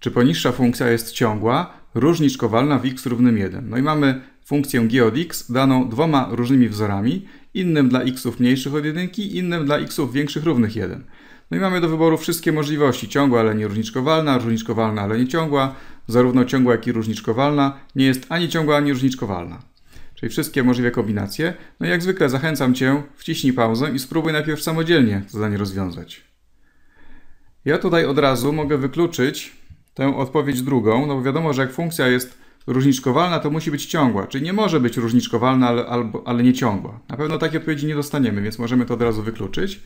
czy poniższa funkcja jest ciągła, różniczkowalna w x równym 1. No i mamy funkcję g od x daną dwoma różnymi wzorami, innym dla xów mniejszych od 1, innym dla xów większych równych 1. No i mamy do wyboru wszystkie możliwości, ciągła, ale nie różniczkowalna, różniczkowalna, ale nie ciągła, zarówno ciągła, jak i różniczkowalna, nie jest ani ciągła, ani różniczkowalna. Czyli wszystkie możliwe kombinacje. No i jak zwykle zachęcam Cię, wciśnij pauzę i spróbuj najpierw samodzielnie zadanie rozwiązać. Ja tutaj od razu mogę wykluczyć tę odpowiedź drugą, no bo wiadomo, że jak funkcja jest różniczkowalna, to musi być ciągła, czyli nie może być różniczkowalna, ale, albo, ale nie ciągła. Na pewno takiej odpowiedzi nie dostaniemy, więc możemy to od razu wykluczyć.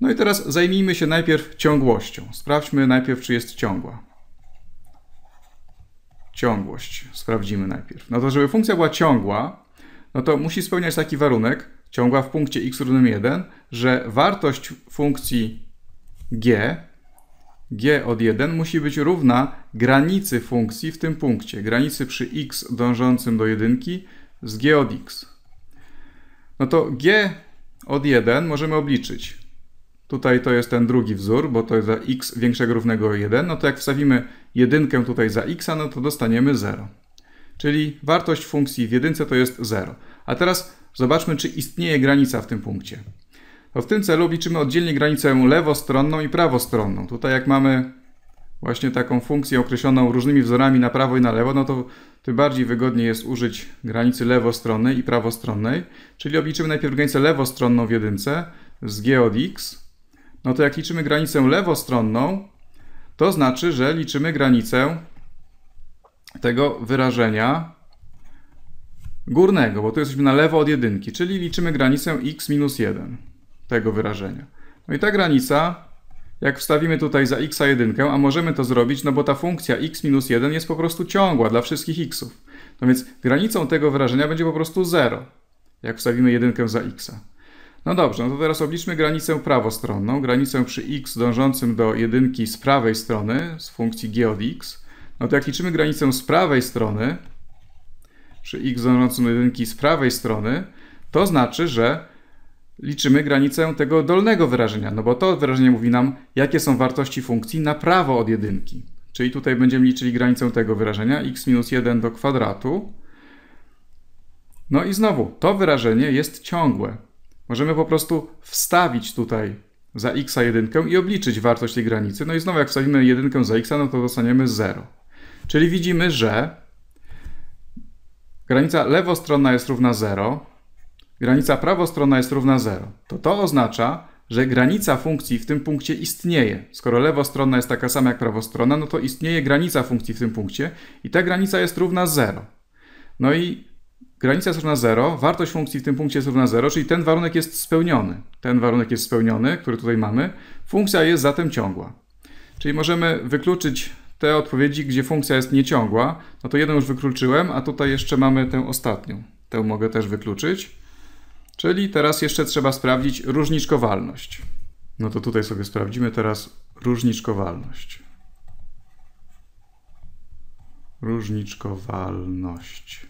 No i teraz zajmijmy się najpierw ciągłością. Sprawdźmy najpierw, czy jest ciągła. Ciągłość sprawdzimy najpierw. No to, żeby funkcja była ciągła, no to musi spełniać taki warunek, ciągła w punkcie x równym 1, że wartość funkcji g g od 1 musi być równa granicy funkcji w tym punkcie, granicy przy x dążącym do 1 z g od x. No to g od 1 możemy obliczyć. Tutaj to jest ten drugi wzór, bo to jest za x większego równego 1. No to jak wstawimy jedynkę tutaj za x, no to dostaniemy 0. Czyli wartość funkcji w jedynce to jest 0. A teraz zobaczmy, czy istnieje granica w tym punkcie. To no w tym celu liczymy oddzielnie granicę lewostronną i prawostronną. Tutaj jak mamy właśnie taką funkcję określoną różnymi wzorami na prawo i na lewo, no to tym bardziej wygodnie jest użyć granicy lewostronnej i prawostronnej. Czyli obliczymy najpierw granicę lewostronną w jedynce z g od x. No to jak liczymy granicę lewostronną, to znaczy, że liczymy granicę tego wyrażenia górnego, bo tu jesteśmy na lewo od jedynki, czyli liczymy granicę x minus 1 tego wyrażenia. No i ta granica, jak wstawimy tutaj za x 1, a możemy to zrobić, no bo ta funkcja x minus 1 jest po prostu ciągła dla wszystkich xów. No więc granicą tego wyrażenia będzie po prostu 0, jak wstawimy 1 za x. No dobrze, no to teraz obliczmy granicę prawostronną, granicę przy x dążącym do jedynki z prawej strony, z funkcji g od x. No to jak liczymy granicę z prawej strony, przy x dążącym do jedynki z prawej strony, to znaczy, że liczymy granicę tego dolnego wyrażenia, no bo to wyrażenie mówi nam, jakie są wartości funkcji na prawo od jedynki. Czyli tutaj będziemy liczyli granicę tego wyrażenia x minus 1 do kwadratu. No i znowu, to wyrażenie jest ciągłe. Możemy po prostu wstawić tutaj za x jedynkę i obliczyć wartość tej granicy. No i znowu, jak wstawimy jedynkę za x, no to dostaniemy 0. Czyli widzimy, że granica lewostronna jest równa 0, granica prawostronna jest równa 0, to to oznacza, że granica funkcji w tym punkcie istnieje. Skoro lewostronna jest taka sama jak prawostronna, no to istnieje granica funkcji w tym punkcie i ta granica jest równa 0. No i granica jest równa 0, wartość funkcji w tym punkcie jest równa 0, czyli ten warunek jest spełniony. Ten warunek jest spełniony, który tutaj mamy. Funkcja jest zatem ciągła. Czyli możemy wykluczyć te odpowiedzi, gdzie funkcja jest nieciągła. No to jedną już wykluczyłem, a tutaj jeszcze mamy tę ostatnią. Tę mogę też wykluczyć. Czyli teraz jeszcze trzeba sprawdzić różniczkowalność. No to tutaj sobie sprawdzimy teraz różniczkowalność. Różniczkowalność.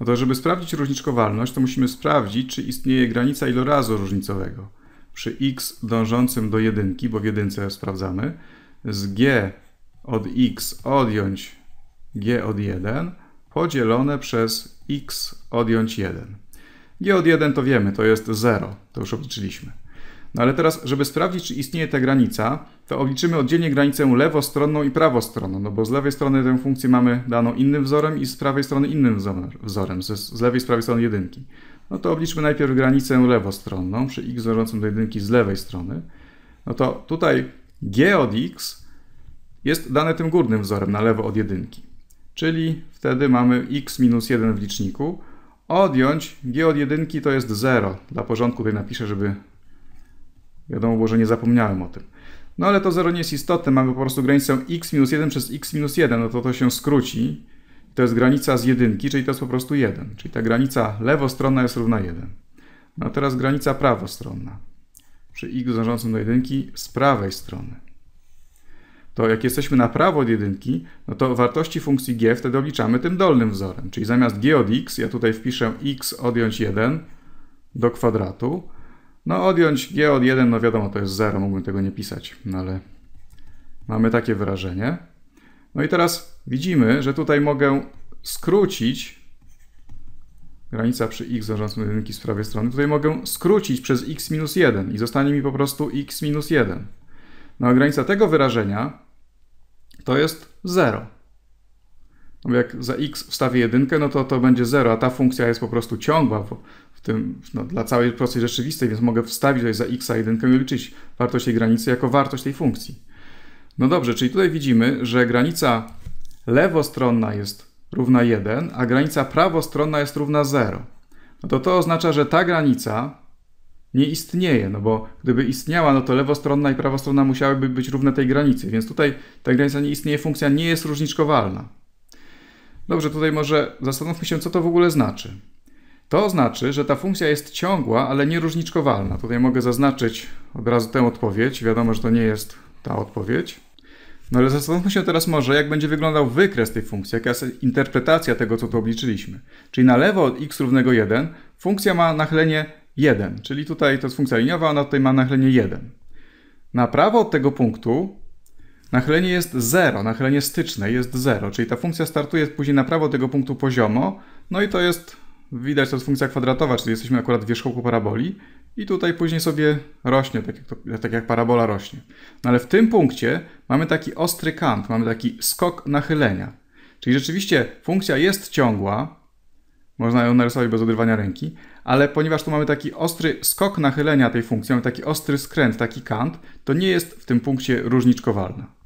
No to żeby sprawdzić różniczkowalność, to musimy sprawdzić, czy istnieje granica ilorazu różnicowego. Przy x dążącym do jedynki, bo w jedynce sprawdzamy, z g od x odjąć g od 1 podzielone przez x odjąć 1. G od 1 to wiemy, to jest 0, to już obliczyliśmy. No ale teraz, żeby sprawdzić, czy istnieje ta granica, to obliczymy oddzielnie granicę lewostronną i prawostronną, no bo z lewej strony tę funkcję mamy daną innym wzorem i z prawej strony innym wzorem, z lewej i z prawej strony jedynki. No to obliczmy najpierw granicę lewostronną przy x wzorzącym do jedynki z lewej strony. No to tutaj g od x jest dane tym górnym wzorem na lewo od jedynki. Czyli wtedy mamy x minus 1 w liczniku, Odjąć g od jedynki to jest 0. Dla porządku tutaj napiszę, żeby wiadomo było, że nie zapomniałem o tym. No ale to 0 nie jest istotne, mamy po prostu granicę x minus 1 przez x minus 1, no to to się skróci. To jest granica z jedynki, czyli to jest po prostu 1. Czyli ta granica lewostronna jest równa 1. No a teraz granica prawostronna przy x dążącym do jedynki z prawej strony to jak jesteśmy na prawo od jedynki, no to wartości funkcji g wtedy obliczamy tym dolnym wzorem. Czyli zamiast g od x, ja tutaj wpiszę x odjąć 1 do kwadratu. No odjąć g od 1, no wiadomo, to jest 0, mógłbym tego nie pisać, no ale mamy takie wyrażenie. No i teraz widzimy, że tutaj mogę skrócić granica przy x dążącym jedynki z prawej strony, tutaj mogę skrócić przez x minus 1 i zostanie mi po prostu x minus 1. No a granica tego wyrażenia to jest 0. Jak za x wstawię jedynkę, no to to będzie 0, a ta funkcja jest po prostu ciągła w tym, no, dla całej prostej rzeczywistej, więc mogę wstawić tutaj za x a jedynkę i liczyć wartość tej granicy jako wartość tej funkcji. No dobrze, czyli tutaj widzimy, że granica lewostronna jest równa 1, a granica prawostronna jest równa 0. No to to oznacza, że ta granica nie istnieje, no bo gdyby istniała, no to lewostronna i prawostronna musiałyby być równe tej granicy, więc tutaj ta granica nie istnieje, funkcja nie jest różniczkowalna. Dobrze, tutaj może zastanówmy się, co to w ogóle znaczy. To znaczy, że ta funkcja jest ciągła, ale nieróżniczkowalna. Tutaj mogę zaznaczyć od razu tę odpowiedź. Wiadomo, że to nie jest ta odpowiedź. No ale zastanówmy się teraz może, jak będzie wyglądał wykres tej funkcji, jaka jest interpretacja tego, co tu obliczyliśmy. Czyli na lewo od x równego 1 funkcja ma nachylenie 1, czyli tutaj to jest funkcja liniowa, ona tutaj ma nachylenie 1. Na prawo od tego punktu nachylenie jest 0, nachylenie styczne jest 0, czyli ta funkcja startuje później na prawo od tego punktu poziomo, no i to jest, widać, to jest funkcja kwadratowa, czyli jesteśmy akurat w wierzchołku paraboli i tutaj później sobie rośnie, tak jak, to, tak jak parabola rośnie. No ale w tym punkcie mamy taki ostry kant, mamy taki skok nachylenia. Czyli rzeczywiście funkcja jest ciągła, można ją narysować bez odrywania ręki, ale ponieważ tu mamy taki ostry skok nachylenia tej funkcji, mamy taki ostry skręt, taki kant, to nie jest w tym punkcie różniczkowalna.